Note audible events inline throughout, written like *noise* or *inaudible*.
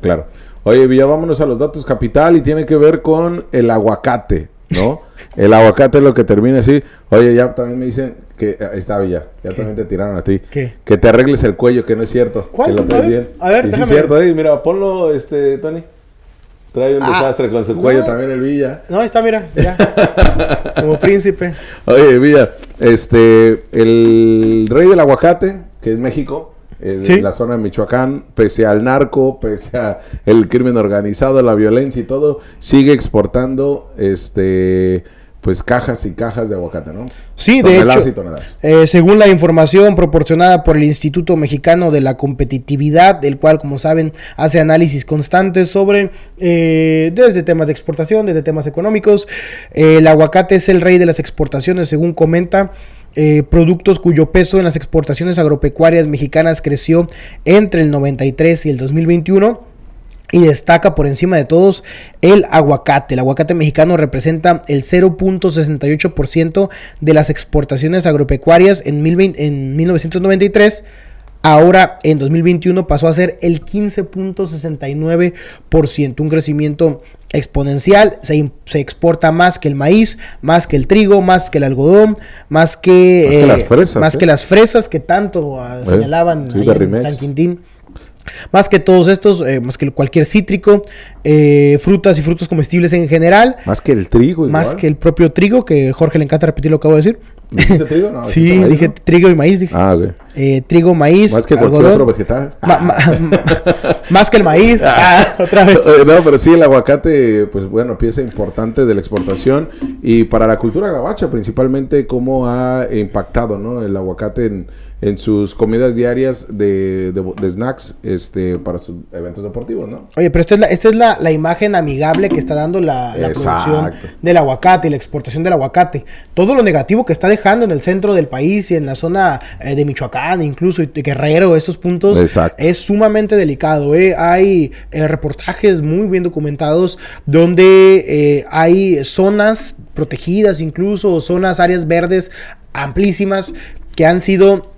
Claro. Oye, Villa, vámonos a los datos capital y tiene que ver con el aguacate, ¿no? *laughs* el aguacate es lo que termina así. Oye, ya también me dicen que ah, está Villa, ya también te tiraron a ti. ¿Qué? Que te arregles el cuello, que no es cierto. ¿Cuál? Que lo traes A ver, y sí es cierto, eh, mira, ponlo, este, Tony. Trae un ah, desastre con su cuello también el Villa. No, está, mira, ya. *laughs* Como príncipe. Oye, Villa, este, el rey del aguacate, que es México, en eh, la zona de Michoacán, pese al narco, pese al crimen organizado, la violencia y todo, sigue exportando este pues cajas y cajas de aguacate, ¿no? Sí, de hecho, eh, según la información proporcionada por el Instituto Mexicano de la Competitividad, el cual, como saben, hace análisis constantes sobre eh, desde temas de exportación, desde temas económicos, eh, el aguacate es el rey de las exportaciones, según comenta eh, productos cuyo peso en las exportaciones agropecuarias mexicanas creció entre el 93 y el 2021. Y destaca por encima de todos el aguacate. El aguacate mexicano representa el 0.68% de las exportaciones agropecuarias en, en 1993 ahora en 2021 pasó a ser el 15.69%, un crecimiento exponencial, se, exporta más que el maíz, más que el trigo, más que el algodón, más que, las, eh, fresas, más ¿eh? que las fresas que tanto ah, señalaban en San Quintín. Más que todos estos, eh, más que cualquier cítrico, frutas y frutos comestibles en general. Más que el trigo. Más que el propio trigo, que Jorge le encanta repetir lo que acabo de decir. ¿Dijiste trigo? *laughs* sí, dije trigo y maíz. Dije. Ah, eh, trigo, maíz, Más que cualquier otro vegetal. Ah. *laughs* más que el maíz, ah. Ah, otra vez. Eh, no, pero sí, el aguacate, pues bueno, pieza importante de la exportación y para la cultura gabacha principalmente, cómo ha impactado, ¿no? El aguacate en, en sus comidas diarias de, snacks este, para sus eventos deportivos, ¿no? Oye, pero esta es la, esta es la, imagen amigable que está dando la, producción del aguacate y la exportación del aguacate. Todo lo negativo que está dejando en el centro del país y en la zona eh, de Michoacán incluso de Guerrero, esos puntos, es sumamente delicado. ¿eh? Hay eh, reportajes muy bien documentados donde eh, hay zonas protegidas, incluso zonas, áreas verdes amplísimas que han sido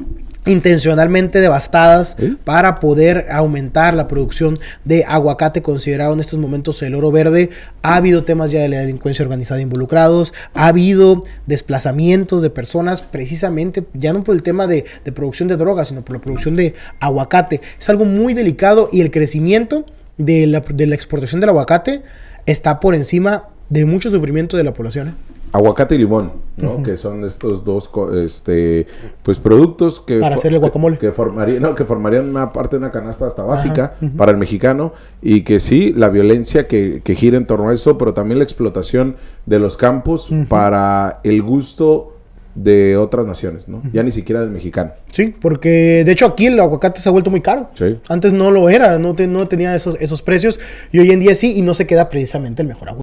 intencionalmente devastadas para poder aumentar la producción de aguacate considerado en estos momentos el oro verde. Ha habido temas ya de la delincuencia organizada involucrados, ha habido desplazamientos de personas precisamente ya no por el tema de, producción de drogas, sino por la producción de aguacate. Es algo muy delicado y el crecimiento de la, exportación del aguacate está por encima de mucho sufrimiento de la población. ¿eh? aguacate y limón, ¿no? Que son estos dos este pues productos que para hacer guacamole. Que, formarían, que formarían una parte de una canasta hasta básica para el mexicano y que sí, la violencia que, gira en torno a eso, pero también la explotación de los campos para el gusto de otras naciones, ¿no? Ya ni siquiera del mexicano. Sí, porque de hecho aquí el aguacate se ha vuelto muy caro. Antes no lo era, no, no tenía esos, esos precios y hoy en día sí y no se queda precisamente el mejor aguacate.